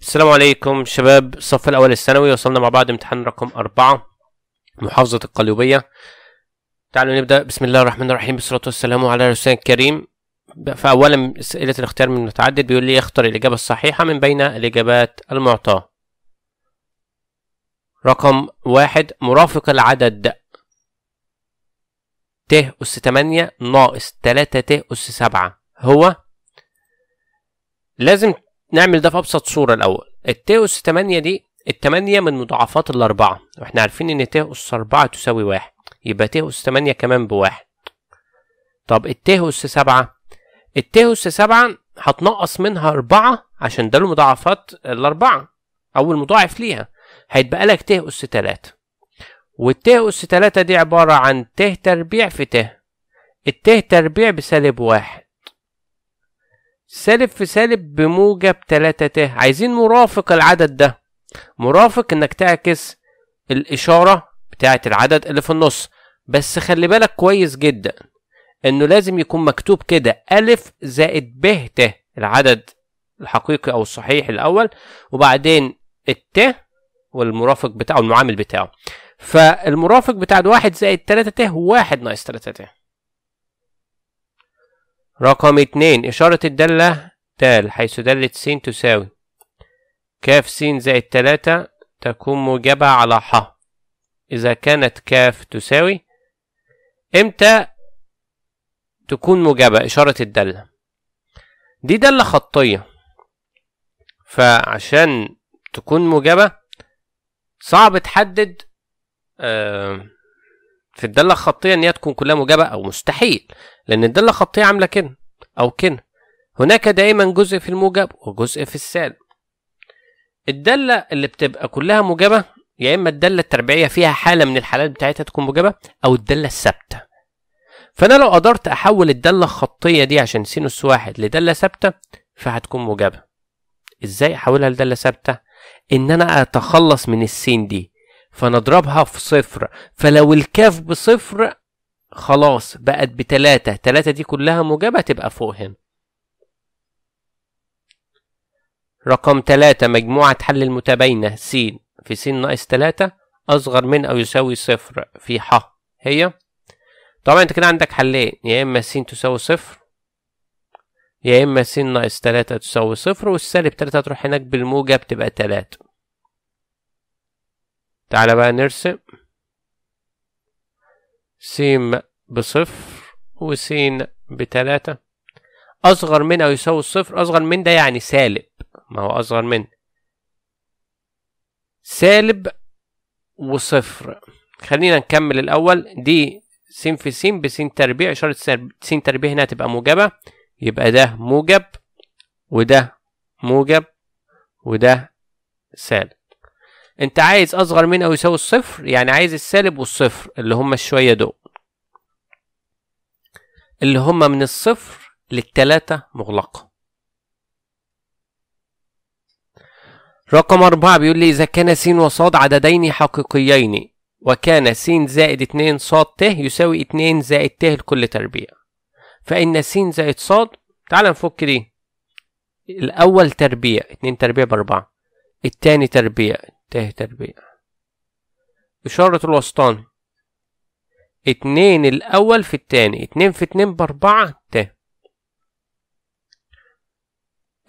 السلام عليكم شباب الصف الاول الثانوي وصلنا مع بعض امتحان رقم أربعة محافظة القليوبية تعالوا نبدأ بسم الله الرحمن الرحيم بالصلاة والسلام على رسول الكريم فأولا أسئلة الاختيار من المتعدد بيقول لي اختر الإجابة الصحيحة من بين الإجابات المعطاة رقم واحد مرافق العدد ت أس تمانية ناقص تلاتة ت أس سبعة هو لازم نعمل ده في أبسط صورة الأول الت أس 8 دي التمانية من مضاعفات الأربعة وإحنا عارفين إن ت أس أربعة تساوي واحد يبقى ت أس تمانية كمان بواحد طب ت أس سبعة ت أس سبعة هتنقص منها أربعة عشان ده له مضاعفات الأربعة أول مضاعف ليها هيتبقى لك ت أس تلاتة والت أس تلاتة دي عبارة عن ت تربيع في ت الت تربيع بسالب واحد سالب في سالب بموجب 3 ت عايزين مرافق العدد ده مرافق انك تعكس الاشاره بتاعه العدد اللي في النص بس خلي بالك كويس جدا انه لازم يكون مكتوب كده الف زائد ب ت العدد الحقيقي او الصحيح الاول وبعدين الت والمرافق بتاعه المعامل بتاعه فالمرافق بتاع الواحد زائد 3 ت واحد ناقص 3 ت رقم اتنين إشارة الدالة تال حيث دالة س تساوي كاف س زائد تلاتة تكون موجبة على ح إذا كانت كاف تساوي إمتى تكون موجبة إشارة الدالة دي دالة خطية فعشان تكون موجبة صعب تحدد آه في الداله الخطيه ان هي تكون كلها موجبه او مستحيل لان الداله الخطيه عامله كده او كده هناك دائما جزء في الموجب وجزء في السالب الداله اللي بتبقى كلها موجبه يا اما الداله التربيعيه فيها حاله من الحالات بتاعتها تكون موجبه او الداله الثابته فانا لو قدرت احول الداله الخطيه دي عشان سينوس واحد لداله ثابته فهتكون موجبه ازاي احولها لداله ثابته ان انا اتخلص من السين دي فنضربها في صفر فلو الكاف بصفر خلاص بقت بتلاتة تلاتة دي كلها موجبة تبقى فوق هنا رقم تلاتة مجموعة حل المتباينة س في س ناقص تلاتة أصغر من أو يساوي صفر في ح هي طبعا أنت كده عندك حلين يا إما س تساوي صفر يا إما س ناقص تلاتة تساوي صفر والسالب تلاتة تروح هناك بالموجب تبقى تلاتة تعالى بقى نرسم س بصفر وس بتلاتة أصغر من أو يساوي الصفر أصغر من ده يعني سالب ما هو أصغر من سالب وصفر خلينا نكمل الأول دي س في س ب تربيع إشارة س تربيع هنا هتبقى موجبة يبقى ده موجب وده موجب وده سالب انت عايز اصغر من او يساوي الصفر يعني عايز السالب والصفر اللي هما الشويه دول اللي هما من الصفر للتلاتة مغلقة رقم أربعة بيقول لي إذا كان س وصاد عددين حقيقيين وكان س زائد اتنين صاد ت يساوي اتنين زائد ت لكل تربيع فإن س زائد صاد تعال نفك دي الأول تربيع اتنين تربيع بأربعة التاني تربيع ت تربيع إشارة الوسطاني اتنين الأول في التاني اتنين في اتنين بأربعة ت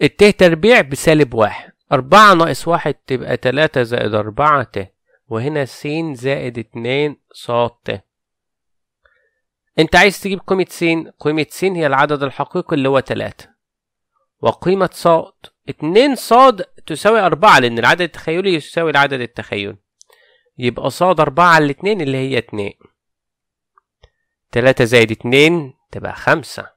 الت تربيع بسالب واحد أربعة ناقص واحد تبقى تلاتة زائد أربعة ت وهنا س زائد اتنين ص ت انت عايز تجيب قيمة س قيمة س هي العدد الحقيقي اللي هو تلاتة وقيمة ص اتنين ص تساوي أربعة لأن العدد التخيلي يساوي العدد التخيلي يبقى صاد أربعة على اتنين اللي هي اتنين تلاتة زائد اتنين تبقى خمسة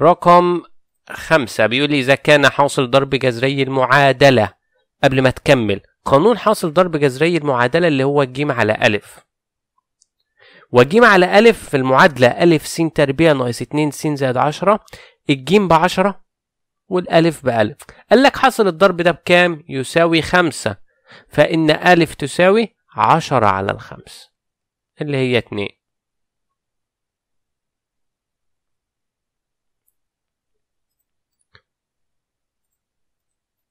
رقم خمسة بيقول لي إذا كان حاصل ضرب جذري المعادلة قبل ما تكمل قانون حاصل ضرب جذري المعادلة اللي هو ج على ألف وجيم على ألف في المعادلة ألف س تربيع ناقص اتنين س زائد عشرة الجيم بعشرة والألف بألف قال لك حاصل الضرب ده بكام يساوي خمسة فإن ألف تساوي عشرة على الخمس اللي هي اتنين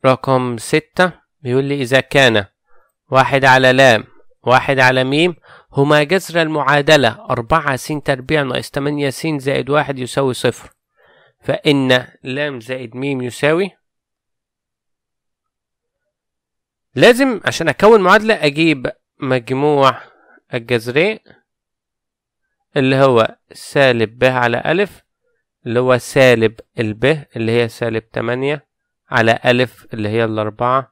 رقم ستة بيقول لي إذا كان واحد على لام واحد على ميم هما جذر المعادلة أربعة س تربيع ناقص تمانية س زائد واحد يساوي صفر فإن لام زائد ميم يساوي لازم عشان أكون معادلة أجيب مجموع الجذرين اللي هو سالب ب على ألف اللي هو سالب الب اللي هي سالب تمانية على ألف اللي هي الأربعة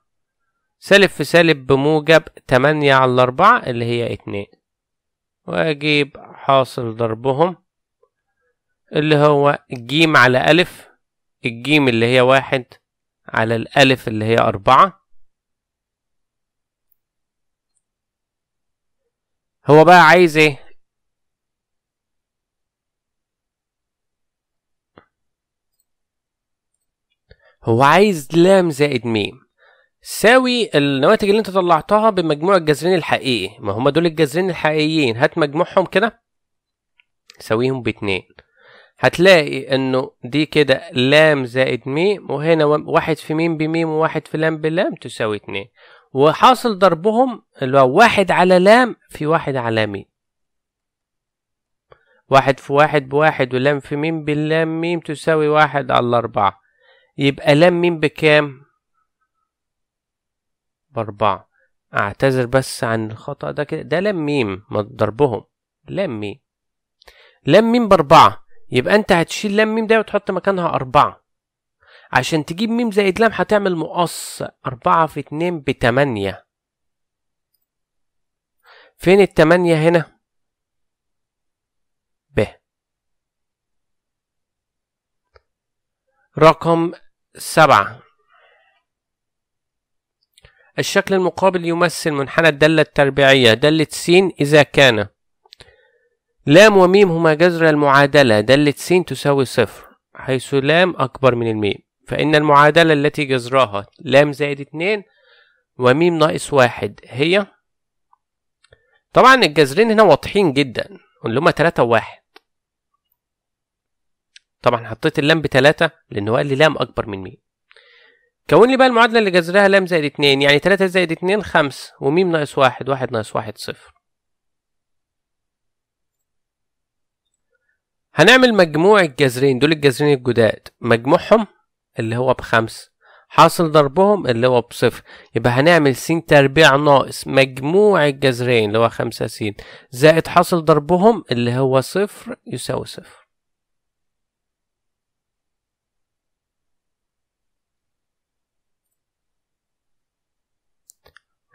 سالب في سالب بموجب تمانية على الأربعة اللي هي اتنين واجيب حاصل ضربهم اللي هو جيم على ألف الجيم اللي هي واحد على الألف اللي هي أربعة هو بقى عايز ايه هو عايز لام زائد ميم ساوي النواتج اللي انت طلعتها بمجموع الجذرين الحقيقي ما هما دول الجذرين الحقيقيين هات مجموعهم كده ساويهم باتنين هتلاقي انه دي كده لام زائد ميم وهنا واحد في ميم بميم وواحد في لام بلام تساوي اتنين وحاصل ضربهم اللي هو واحد على لام في واحد على ميم واحد في واحد بواحد ولام في ميم باللام ميم تساوي واحد على أربعة يبقى لام ميم بكام بأربعة أعتذر بس عن الخطأ ده كده ده لام ميم ضربهم لام ميم لام ميم بأربعة يبقى أنت هتشيل لام ميم ده وتحط مكانها أربعة عشان تجيب ميم زائد لام هتعمل مقص أربعة في اتنين بتمانية فين التمانية هنا؟ ب رقم سبعة الشكل المقابل يمثل منحنى الدالة التربيعية دالة س إذا كان لام وميم هما جذر المعادلة دالة س تساوي صفر حيث لام أكبر من الميم فإن المعادلة التي جذرها لام زائد اتنين وميم ناقص واحد هي طبعا الجذرين هنا واضحين جدا اللي هما تلاتة وواحد طبعا حطيت اللام بتلاتة لأنه قال لي لام أكبر من ميم كون لي بقى المعادله اللي جذرها لام زائد 2 يعني 3 زائد 2 5 وميم ناقص 1 1 ناقص 1 0 هنعمل مجموع الجذرين دول الجذرين الجداد مجموعهم اللي هو بخمس حاصل ضربهم اللي هو بصفر يبقى هنعمل س تربيع ناقص مجموع الجذرين اللي هو خمسة س زائد حاصل ضربهم اللي هو صفر يساوي صفر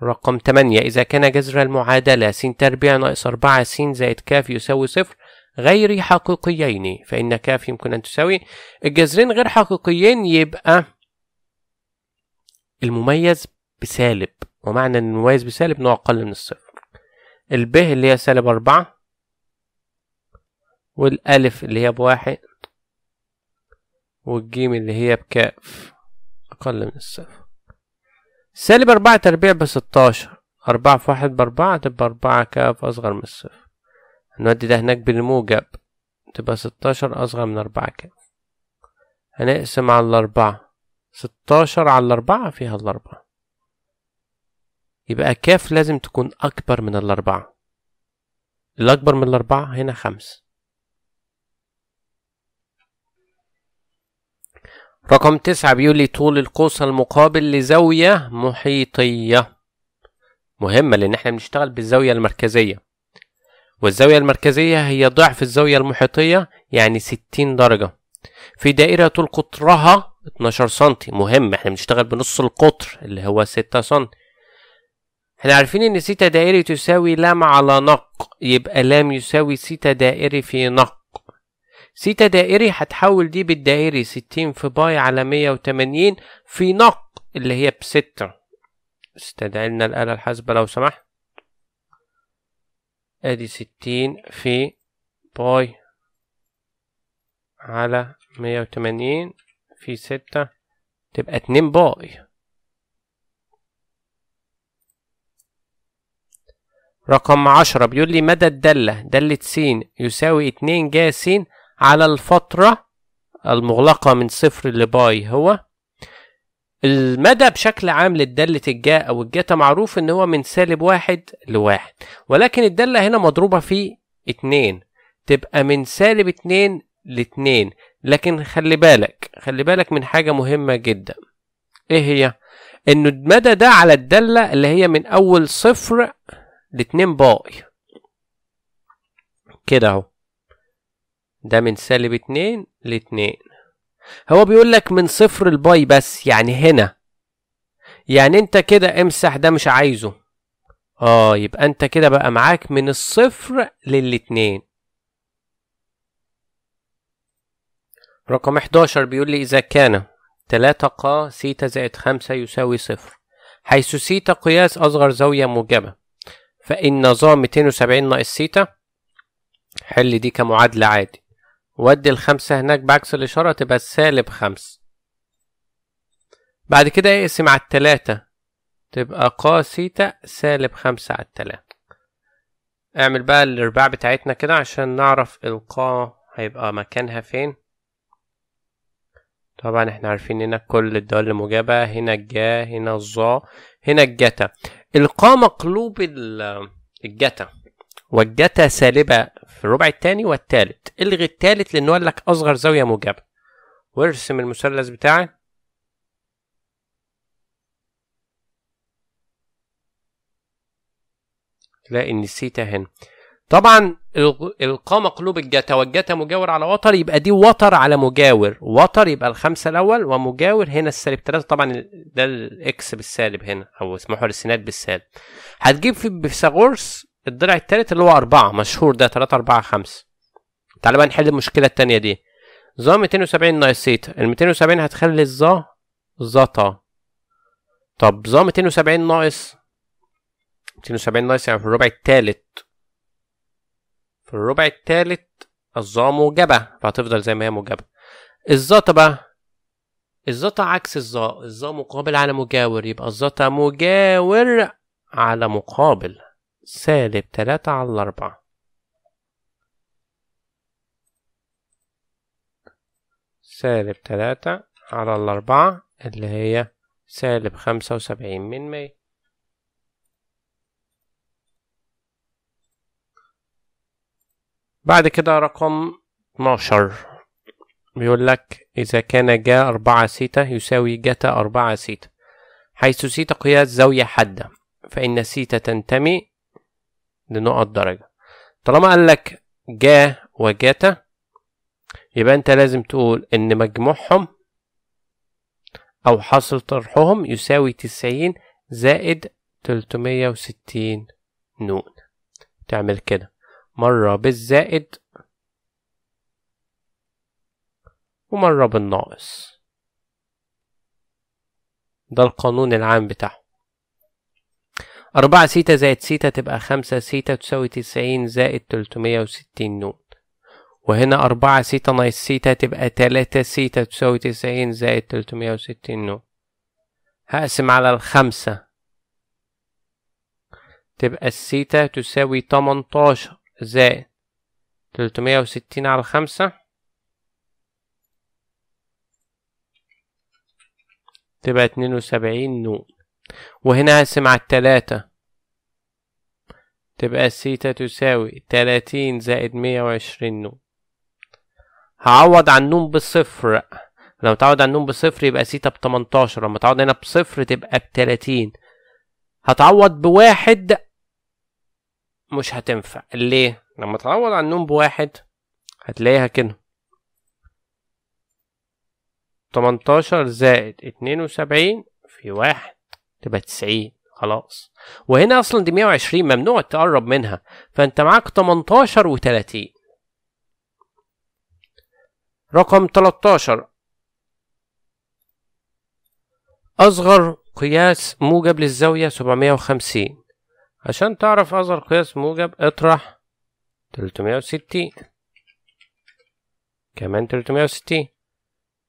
رقم 8 إذا كان جذر المعادلة س تربيع ناقص 4 س زائد ك يساوي صفر غير حقيقيين فإن ك يمكن أن تساوي الجذرين غير حقيقيين يبقى المميز بسالب ومعنى أن المميز بسالب نوع أقل من الصفر الب اللي هي سالب أربعة والألف اللي هي بواحد والجيم اللي هي بكاف أقل من الصفر سالب أربعة تربيع بستاشر أربعة في واحد بأربعة تبقى أربعة كاف أصغر من الصفر هنودي ده هناك بالموجب تبقى ستاشر أصغر من أربعة كاف هنقسم على الأربعة ستاشر على الأربعة فيها الأربعة يبقى كاف لازم تكون أكبر من الأربعة الأكبر من الأربعة هنا خمس رقم تسعة بيقول لي طول القوس المقابل لزاوية محيطية مهمة لأن احنا بنشتغل بالزاوية المركزية والزاوية المركزية هي ضعف الزاوية المحيطية يعني ستين درجة في دائرة طول قطرها 12 سنتي مهم احنا بنشتغل بنص القطر اللي هو ستة سنتي احنا عارفين ان سيتا دائري تساوي لام على نق يبقى لام يساوي سيتا دائري في نق سيتا دائري هتحول دي بالدائري ستين في باي على مية وتمانين في نق اللي هي بستة استدعي لنا الآلة الحاسبة لو سمحت ادي ستين في باي على مية وتمانين في ستة تبقى اتنين باي رقم عشرة بيقول لي مدى الدالة دالة س يساوي اتنين جا س على الفترة المغلقة من صفر لباي هو المدى بشكل عام للدالة الجا أو الجتا معروف إن هو من سالب واحد لواحد ولكن الدالة هنا مضروبة في اتنين تبقى من سالب اتنين لاتنين لكن خلي بالك خلي بالك من حاجة مهمة جدا ايه هي؟ ان المدى ده على الدالة اللي هي من اول صفر لاتنين باي كده اهو ده من سالب اتنين لاتنين هو بيقول لك من صفر الباي بس يعني هنا يعني انت كده امسح ده مش عايزه اه يبقى انت كده بقى معاك من الصفر للاتنين رقم 11 بيقول لي إذا كان 3 ق سيتا زائد 5 يساوي صفر حيث سيتا قياس أصغر زاوية موجبة فإن نظام 270 ناقص سيتا حل دي كمعادلة عادي وادي الخمسة هناك بعكس الإشارة تبقى سالب خمسة بعد كده اقسم على التلاتة تبقى قاسيتا سالب خمسة على التلاتة اعمل بقى الارباع بتاعتنا كده عشان نعرف القا هيبقى مكانها فين طبعا احنا عارفين هنا كل الدول المجابة هنا الجا هنا الظا هنا الجتا القا مقلوب الجتا والجتا سالبة في الربع الثاني والثالث الغي الثالث لأنه قال لك أصغر زاوية موجبة وارسم المثلث بتاعي تلاقي ان الثيتا هنا طبعا القا مقلوب الجتا والجتا مجاور على وتر يبقى دي وتر على مجاور وتر يبقى الخمسه الاول ومجاور هنا السالب 3 طبعا ده الاكس بالسالب هنا او اسمه السينات بالسالب هتجيب في بيثاغورس الضلع التالت اللي هو أربعة مشهور ده تلاتة أربعة خمسة تعالى بقى نحل المشكلة التانية دي ظا ميتين وسبعين ناقص سيتا ال وسبعين هتخلي الظا زتا طب ظا ميتين وسبعين ناقص ميتين وسبعين ناقص يعني في الربع التالت في الربع التالت الظا موجبة فهتفضل زي ما هي موجبة الزتا بقى الزتا عكس الظا الظا مقابل على مجاور يبقى الزتا مجاور على مقابل سالب تلاتة على أربعة سالب تلاتة على الأربعة اللي هي سالب خمسة وسبعين من مية بعد كده رقم اتناشر بيقول لك إذا كان جا أربعة سيتا يساوي جتا أربعة سيتا حيث سيتا قياس زاوية حادة فإن سيتا تنتمي لنقط درجة طالما قال لك جا وجاتا يبقى انت لازم تقول ان مجموعهم او حاصل طرحهم يساوي تسعين زائد تلتمية وستين نون تعمل كده مرة بالزائد ومرة بالناقص ده القانون العام بتاعهم أربعة سيتا زائد سيتا تبقى خمسة سيتا تساوي تسعين زائد تلتمية وستين نون وهنا أربعة سيتا ناقص سيتا تبقى تلاتة سيتا تساوي تسعين زائد تلتمية وستين نون هقسم على الخمسة تبقى السيتا تساوي تمنتاشر زائد تلتمية وستين على خمسة تبقى اتنين وسبعين نون وهنا هقسم على التلاتة تبقى السيتا تساوي تلاتين زائد مية وعشرين نوم هعوض عن نون بصفر لو تعوض عن نون بصفر يبقى سيتا بتمنتاشر لما تعوض هنا بصفر تبقى بتلاتين هتعوض بواحد مش هتنفع ليه لما تعوض عن نون بواحد هتلاقيها كده تمنتاشر زائد اتنين وسبعين في واحد تبقى 90 خلاص وهنا اصلا دي 120 ممنوع تقرب منها فانت معاك 18 و30 رقم 13 اصغر قياس موجب للزاوية 750 عشان تعرف اصغر قياس موجب اطرح 360 كمان 360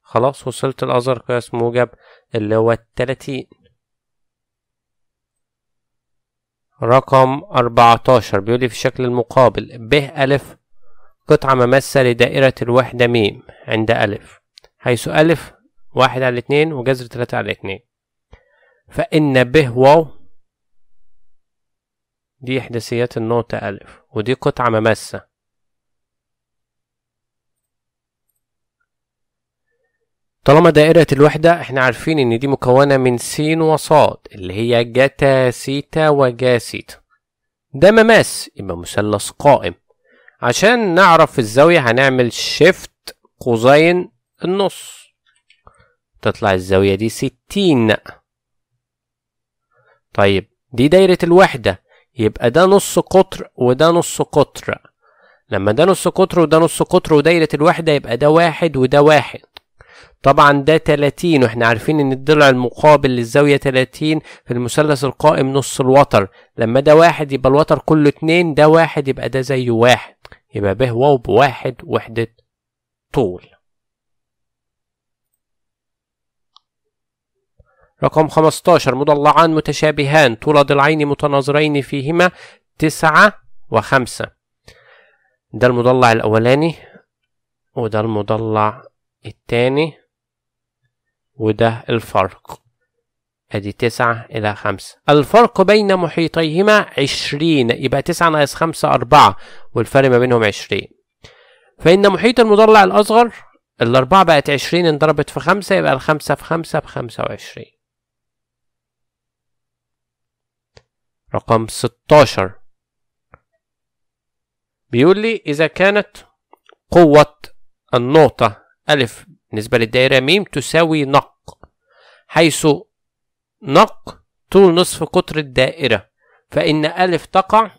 خلاص وصلت لاصغر قياس موجب اللي هو 30 رقم 14 بيقول لي في الشكل المقابل ب ألف قطعة ممسة لدائرة الوحدة م عند ألف حيث ألف واحد على اتنين وجذر تلاتة على اتنين فإن ب واو دي إحداثيات النقطة ألف ودي قطعة ممسة طالما دائرة الوحدة احنا عارفين ان دي مكونة من س وصاد اللي هي جتا سيتا وجا سيتا ده مماس يبقى مثلث قائم عشان نعرف الزاوية هنعمل شيفت قوسين النص تطلع الزاوية دي ستين طيب دي دايرة الوحدة يبقى ده نص قطر وده نص قطر لما ده نص قطر وده نص قطر ودايرة الوحدة يبقى ده واحد وده واحد طبعا ده 30 واحنا عارفين ان الضلع المقابل للزاوية 30 في المثلث القائم نص الوتر لما ده واحد يبقى الوتر كله 2 ده واحد يبقى ده زي واحد يبقى ب واو بواحد وحدة طول رقم 15 مضلعان متشابهان طول ضلعين متناظرين فيهما 9 و5 ده المضلع الأولاني وده المضلع التاني وده الفرق ادي تسعة الى خمسة الفرق بين محيطيهما عشرين يبقى تسعة ناقص خمسة اربعة والفرق ما بينهم عشرين فان محيط المضلع الاصغر الاربعة بقت عشرين انضربت في خمسة يبقى الخمسة في خمسة بخمسة وعشرين رقم ستاشر بيقول لي اذا كانت قوة النقطة ألف بالنسبة للدائرة م تساوي نق حيث نق طول نصف قطر الدائرة فإن ألف تقع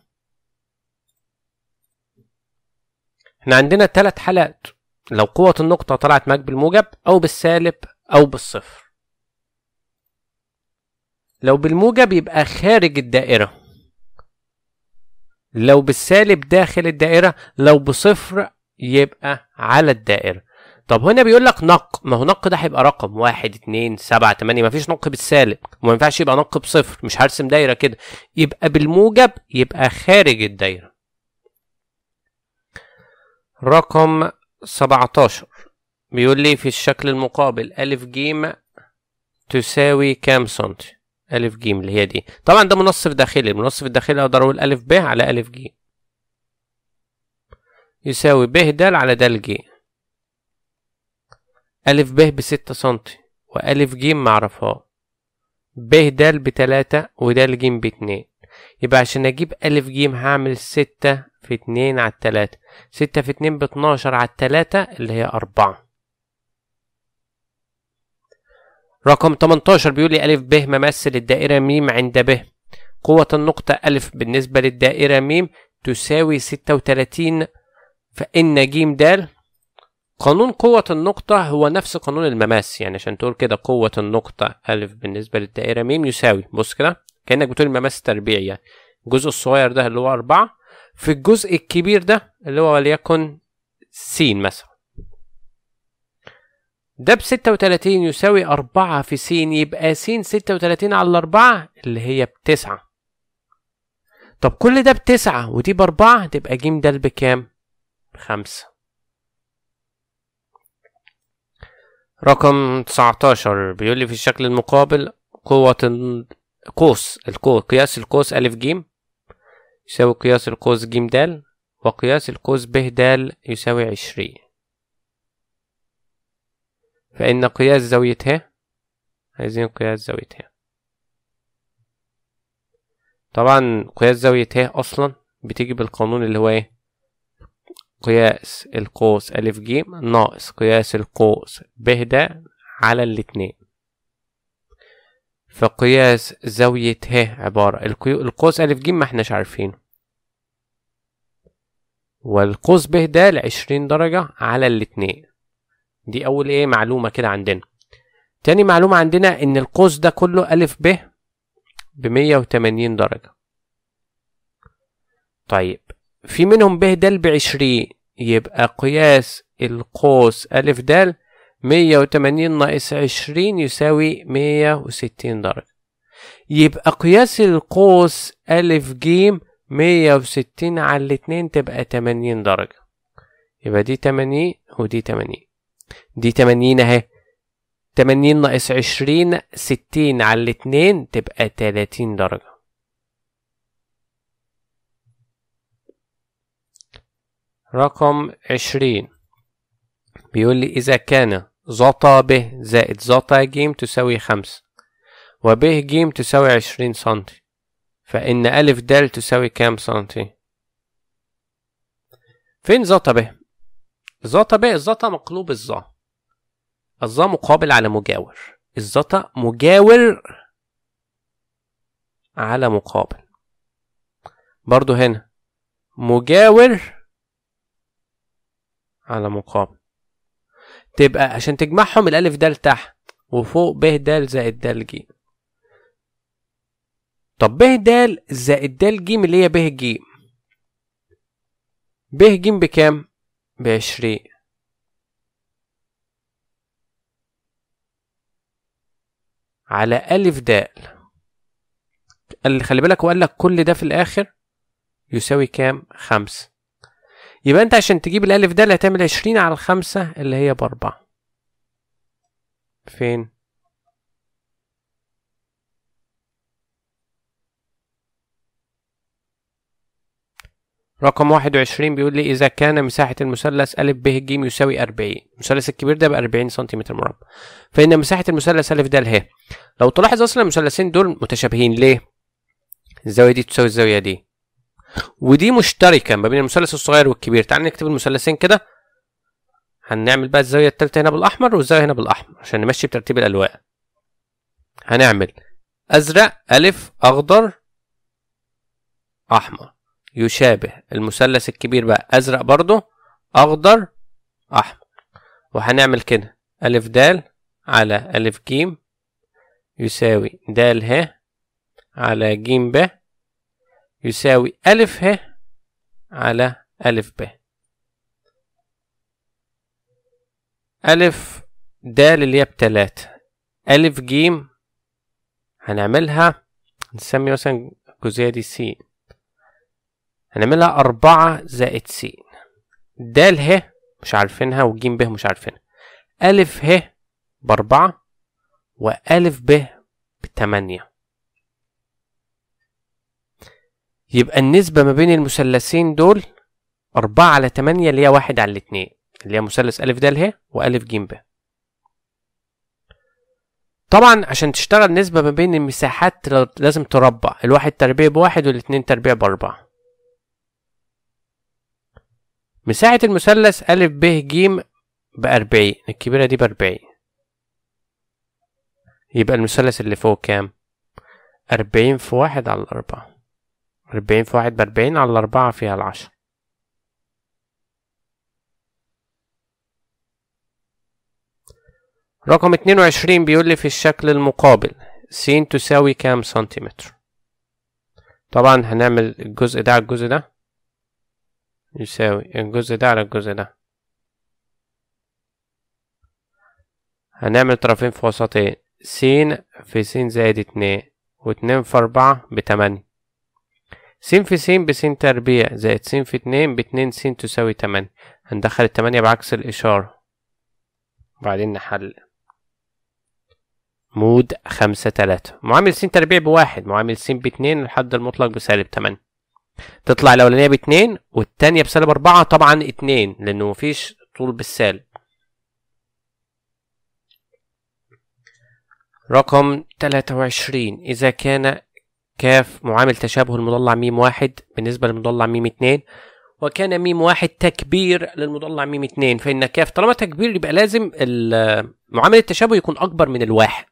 احنا عندنا ثلاث حالات لو قوة النقطة طلعت معاك بالموجب أو بالسالب أو بالصفر لو بالموجب يبقى خارج الدائرة لو بالسالب داخل الدائرة لو بصفر يبقى على الدائرة طب هنا بيقول لك نق ما هو نق ده هيبقى رقم 1 2 7 8 ما فيش نق بالسالب وما ينفعش يبقى نق بصفر مش هرسم دايره كده يبقى بالموجب يبقى خارج الدايره رقم 17 بيقول لي في الشكل المقابل ألف جيم تساوي كام سنتي ألف جيم اللي هي دي طبعا ده منصف داخلي المنصف الداخلي أقدر أقول ألف ب على ألف جيم يساوي ب د على د ج ألف ب بستة سنتي وألف ج معرفها ب د بتلاتة ودال ج باتنين يبقى عشان أجيب ألف ج هعمل ستة في اتنين على التلاتة ستة في اتنين باتناشر على التلاتة اللي هي أربعة رقم 18 بيقول لي ألف ب ممثل الدائرة م عند ب قوة النقطة ألف بالنسبة للدائرة م تساوي ستة وتلاتين فإن ج د قانون قوة النقطة هو نفس قانون المماس يعني عشان تقول كده قوة النقطة ألف بالنسبة للدائرة م يساوي بص كده كأنك بتقول المماس التربيعي يعني الجزء الصغير ده اللي هو أربعة في الجزء الكبير ده اللي هو وليكن س مثلا ده بستة وتلاتين يساوي أربعة في س يبقى س ستة وتلاتين على الأربعة اللي هي بتسعة طب كل ده بتسعة ودي بأربعة تبقى ج د بكام؟ خمسة رقم 19 بيقول لي في الشكل المقابل قوة قوس القوس قياس القوس ألف جيم يساوي قياس القوس جيم دال وقياس القوس ب د يساوي عشرين فإن قياس زاويتها عايزين قياس زاويتها طبعا قياس زاويتها أصلا بتيجي بالقانون اللي هو ايه قياس القوس ألف جيم ناقص قياس القوس ب ده على الاتنين فقياس زاوية ه عبارة القوس ألف جيم ما احناش عارفينه والقوس ب ده لعشرين درجة على الاتنين دي أول إيه معلومة كده عندنا تاني معلومة عندنا إن القوس ده كله ألف ب بمية وتمانين درجة طيب في منهم ب د بعشرين يبقى قياس القوس ألف د مية وتمانين ناقص عشرين يساوي مية وستين درجة يبقى قياس القوس ألف جيم مية وستين على الاتنين تبقى تمانين درجة يبقى دي تمانين ودي تمانين دي تمانين اهي تمانين ناقص عشرين ستين على الاتنين تبقى تلاتين درجة رقم عشرين بيقول لي إذا كان زطا ب زائد زطا ج تساوي خمسة وب ج تساوي عشرين سنتي فإن أ د تساوي كام سنتي؟ فين زطا ب؟ زطا ب زطا مقلوب الظا الظا مقابل على مجاور الزطا مجاور على مقابل برضو هنا مجاور على مقابل تبقى عشان تجمعهم الألف د تحت وفوق ب د زائد د ج طب ب د زائد د ج اللي هي ب ج ب ج بكام؟ بعشرين على ألف د خلي بالك وقال لك كل ده في الآخر يساوي كام؟ خمسة يبقى انت عشان تجيب الالف ده اللي هتعمل عشرين على الخمسة اللي هي باربعة فين رقم واحد وعشرين بيقول لي إذا كان مساحة المثلث أ ب ج يساوي أربعين المثلث الكبير ده بأربعين سنتيمتر مربع فإن مساحة المثلث أ د ه لو تلاحظ أصلا المثلثين دول متشابهين ليه؟ الزاوية دي تساوي الزاوية دي ودي مشتركه ما بين المثلث الصغير والكبير تعال نكتب المثلثين كده هنعمل بقى الزاويه التالتة هنا بالاحمر والزاويه هنا بالاحمر عشان نمشي بترتيب الالوان هنعمل ازرق الف اخضر احمر يشابه المثلث الكبير بقى ازرق برضه اخضر احمر وهنعمل كده الف د على الف ج يساوي د ه على ج ب يساوي ألف ه على ألف ب ألف د اللي هي بتلاتة ألف ج هنعملها نسمي مثلا الجزئية دي س هنعملها أربعة زائد س د ه مش عارفينها وج ب مش عارفينها ألف ه بأربعة وألف ب بتمانية يبقى النسبة ما بين المثلثين دول أربعة على تمانية اللي هي واحد على اتنين اللي هي مثلث أ د ه أ ج ب طبعا عشان تشتغل نسبة ما بين المساحات لازم تربع الواحد تربيع بواحد والاتنين تربيع بأربعة مساحة المثلث أ ب ج بأربعين الكبيرة دي بأربعين يبقى المثلث اللي فوق كام؟ أربعين في واحد على أربعة أربعين في واحد بأربعين على أربعة فيها العشرة رقم اتنين وعشرين بيقول لي في الشكل المقابل س تساوي كام سنتيمتر طبعا هنعمل الجزء ده على الجزء ده يساوي الجزء ده على الجزء ده هنعمل طرفين في وسطين س في س زائد اتنين واتنين في أربعة بتمانية س في س ب تربيع زائد س في اتنين باتنين س تساوي تمانية هندخل التمانية بعكس الإشارة وبعدين نحل مود خمسة تلاتة معامل س تربيع بواحد معامل س باتنين الحد المطلق بسالب تمانية تطلع الأولانية باتنين والتانية بسالب أربعة طبعا اتنين لأنه مفيش طول بالسالب رقم 23 إذا كان كاف معامل تشابه المضلع ميم واحد بالنسبة للمضلع ميم اتنين وكان ميم واحد تكبير للمضلع ميم اتنين فإن كاف طالما تكبير يبقى لازم معامل التشابه يكون أكبر من الواحد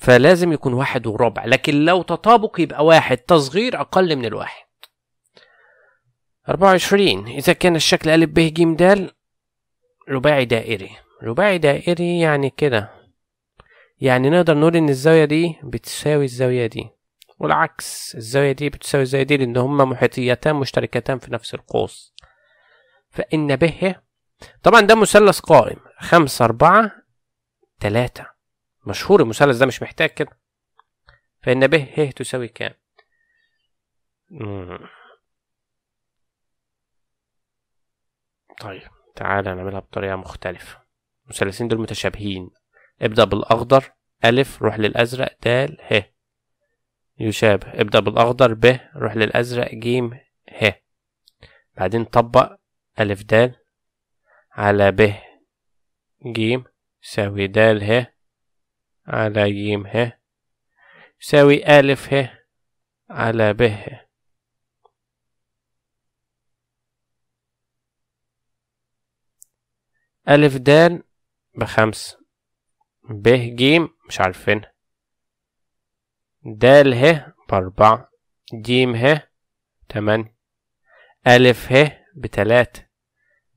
فلازم يكون واحد وربع لكن لو تطابق يبقى واحد تصغير أقل من الواحد 24 إذا كان الشكل أ ب ج د رباعي دائري رباعي دائري يعني كده يعني نقدر نقول ان الزاوية دي بتساوي الزاوية دي والعكس الزاوية دي بتساوي الزاوية دي لان هما محيطيتان مشتركتان في نفس القوس فإن به طبعا ده مثلث قائم خمسة أربعة تلاتة مشهور المثلث ده مش محتاج كده فإن به ه تساوي كام؟ طيب تعالى نعملها بطريقة مختلفة المثلثين دول متشابهين ابدأ بالأخضر ألف روح للأزرق د ه يشابه ابدأ بالأخضر ب روح للأزرق ج ه بعدين طبق ألف د على ب ج يساوي د ه على ج ه يساوي ألف ه على ب ه ألف د بخمس ب ج مش عارفينها د ه بأربعة ج ه تمانية ألف ه بتلاتة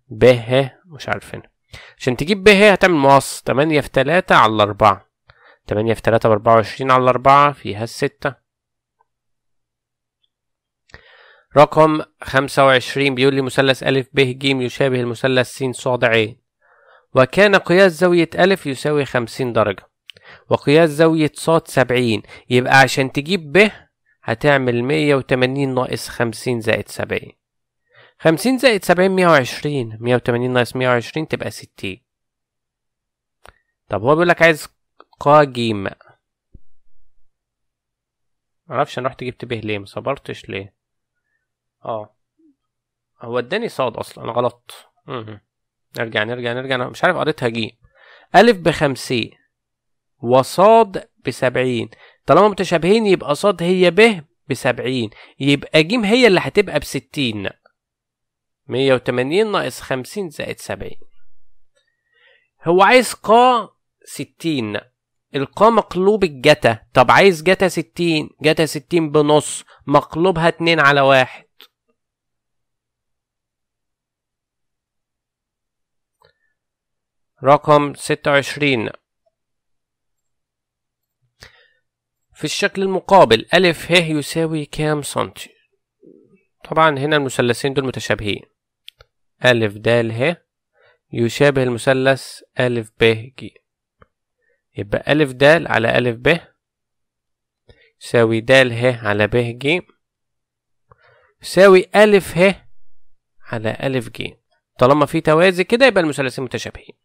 ب ه مش عارفينها عشان تجيب ب ه هتعمل مقص تمانية في تلاتة على أربعة تمانية في تلاتة بأربعة وعشرين على أربعة فيها الستة رقم خمسة وعشرين بيقول لي مثلث أ ب ج يشابه المثلث س ص ع وكان قياس زاوية أ يساوي خمسين درجة وقياس زاوية ص سبعين يبقى عشان تجيب ب هتعمل مية وتمانين ناقص خمسين زائد سبعين خمسين زائد سبعين مية وعشرين مية وتمانين ناقص مية وعشرين تبقى ستين طب هو بيقولك عايز ق ج معرفش انا رحت جبت ب ليه مصبرتش ليه اه هو اداني ص اصلا انا غلطت نرجع نرجع نرجع أنا مش عارف قريتها جيم ألف بخمسين وصاد بسبعين طالما متشابهين يبقى صاد هي ب بسبعين يبقى جيم هي اللي هتبقى بستين مية وتمانين ناقص خمسين زائد سبعين هو عايز قا ستين القا مقلوب الجتا طب عايز جتا ستين جتا ستين بنص مقلوبها اتنين على واحد رقم ستة وعشرين في الشكل المقابل ألف ه يساوي كام سنتي طبعا هنا المثلثين دول متشابهين ألف د ه يشابه المثلث ألف ب ج يبقى ألف د على ألف ب يساوي د ه على ب ج يساوي ألف ه على ألف ج طالما في توازي كده يبقى المثلثين متشابهين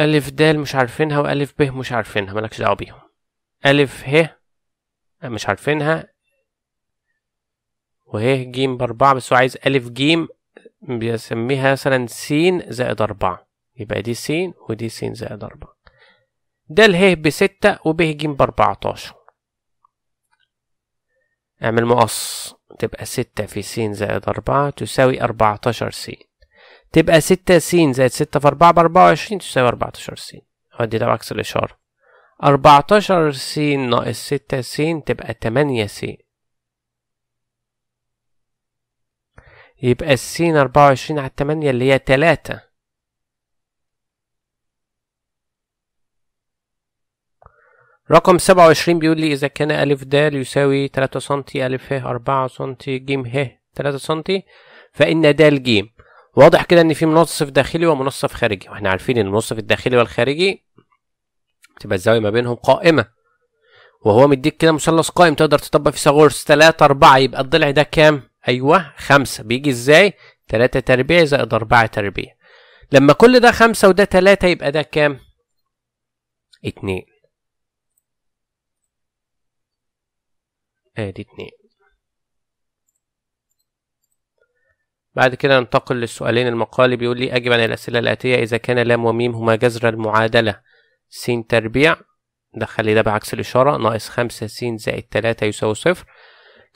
ألف دال مش عارفينها وألف ب مش عارفينها مالكش دعوة بيهم ألف ه مش عارفينها وه جيم بأربعة بس هو عايز ألف جيم بيسميها مثلا س زائد أربعة يبقى دي س ودي س زائد أربعة دال ه بستة وب ج بأربعتاشر اعمل مقص تبقى ستة في س زائد أربعة تساوي أربعتاشر س تبقى ستة س زائد ستة في أربعة بأربعة وعشرين تساوي أربعتاشر س أدي ده عكس الإشارة أربعتاشر س ناقص ستة س تبقى تمانية س يبقى س أربعة وعشرين على التمانية اللي هي تلاتة رقم سبعة وعشرين بيقول لي إذا كان أ د يساوي تلاتة سنتي أ ه أربعة سنتي ج ه تلاتة سنتي فإن د ج واضح كده ان في منصف داخلي ومنصف خارجي واحنا عارفين ان المنصف الداخلي والخارجي تبقى الزاويه ما بينهم قائمه وهو مديك كده مثلث قائم تقدر تطبق فيثاغورس 3 4 يبقى الضلع ده كام ايوه 5 بيجي ازاي 3 تربيع زائد 4 تربيع لما كل ده 5 وده 3 يبقى ده كام 2 ادي 2 بعد كده ننتقل للسؤالين المقال بيقول لي أجب عن الأسئلة الآتية إذا كان لام وميم هما جذر المعادلة س تربيع دخل ده بعكس الإشارة ناقص خمسة س زائد تلاتة يساوي صفر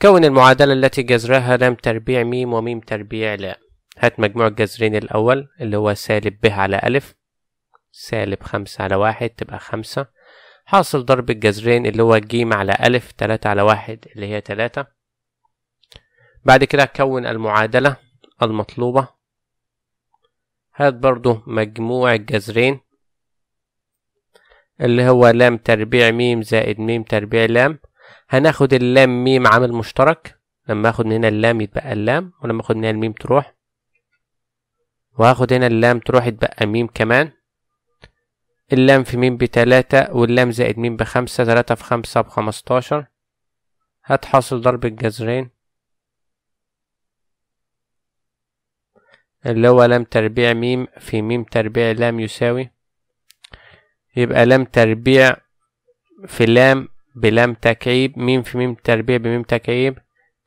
كون المعادلة التي جذرها لام تربيع ميم وميم تربيع لا هات مجموع الجذرين الأول اللي هو سالب ب على ألف سالب خمسة على واحد تبقى خمسة حاصل ضرب الجذرين اللي هو ج على ألف تلاتة على واحد اللي هي تلاتة بعد كده كون المعادلة المطلوبة هات برضو مجموع الجذرين اللي هو لام تربيع ميم زائد ميم تربيع لام هناخد اللام ميم عامل مشترك لما اخد من هنا اللام يتبقى اللام ولما اخد من هنا الميم تروح وهاخد هنا اللام تروح يتبقى ميم كمان اللام في ميم بتلاتة واللام زائد ميم بخمسة تلاتة في خمسة بخمستاشر هات حاصل ضرب الجذرين اللي هو لام تربيع ميم في ميم تربيع لام يساوي يبقى لام تربيع في لام بلام تكعيب ميم في ميم تربيع بميم تكعيب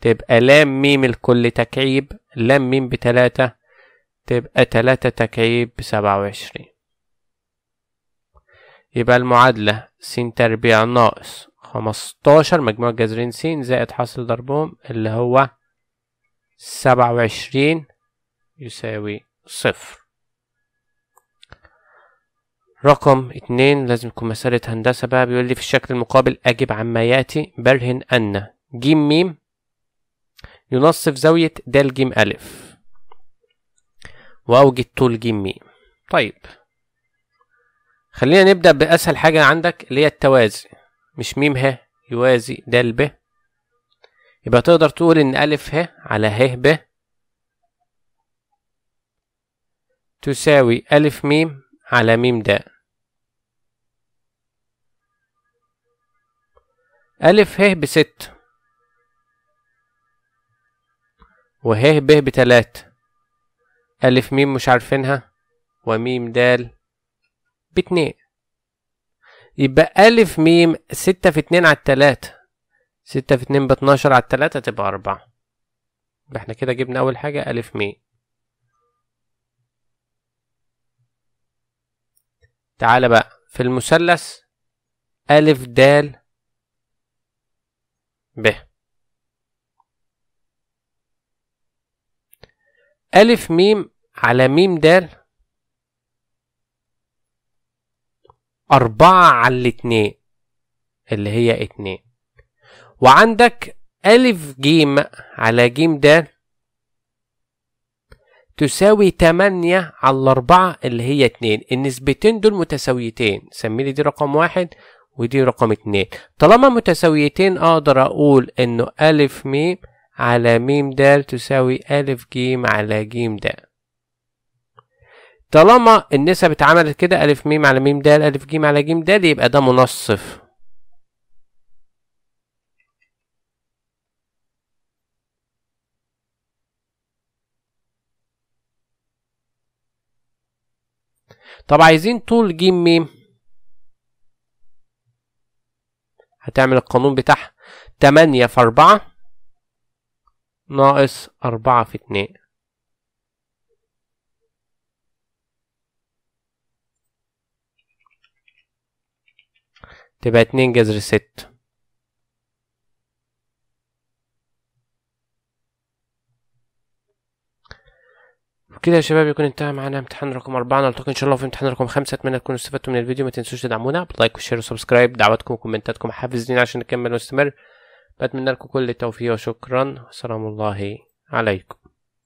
تبقى لام ميم الكل تكعيب لام ميم بتلاتة تبقى تلاتة تكعيب بسبعة وعشرين يبقى المعادلة س تربيع ناقص خمستاشر مجموع جذرين س زائد حاصل ضربهم اللي هو سبعة وعشرين يساوي صفر رقم اتنين لازم يكون مسألة هندسة بقى بيقول لي في الشكل المقابل أجب عما يأتي برهن أن ج م ينصف زاوية د ج ألف وأوجد طول ج م طيب خلينا نبدأ بأسهل حاجة عندك اللي هي التوازي مش م ه يوازي د ب يبقى تقدر تقول إن ألف ه على ه ب تساوي ألف ميم على ميم داء ألف ه بست وه ب بتلات ألف ميم مش عارفينها وميم دال باتنين يبقى ألف ميم ستة في اتنين على التلاتة ستة في اتنين باتناشر على التلاتة تبقى أربعة يبقى احنا كده جبنا أول حاجة ألف ميم تعال بقى في المثلث ألف دال ب ألف ميم على ميم دال أربعة على الاتنين اللي هي اتنين وعندك ألف جيم على جيم دال تساوي 8 على 4 اللي هي 2 النسبتين دول متساويتين سمي لي دي رقم واحد ودي رقم اتنين طالما متساويتين اقدر اقول انه الف ميم على ميم د تساوي الف جيم على جيم د طالما النسب اتعملت كده الف ميم على ميم د الف جيم على جيم د يبقى ده منصف طب عايزين طول ج م هتعمل القانون بتاعها تمانية في أربعة ناقص أربعة في اتنين تبقى اتنين جذر ستة كده يا شباب يكون انتهى معانا امتحان رقم أربعة نلتقي إن شاء الله في امتحان رقم خمسة أتمنى تكونوا استفدتوا من الفيديو ما تنسوش تدعمونا بلايك وشير وسبسكرايب دعواتكم وكومنتاتكم حافزين عشان نكمل ونستمر بتمنى لكم كل التوفيق وشكرا سلام الله عليكم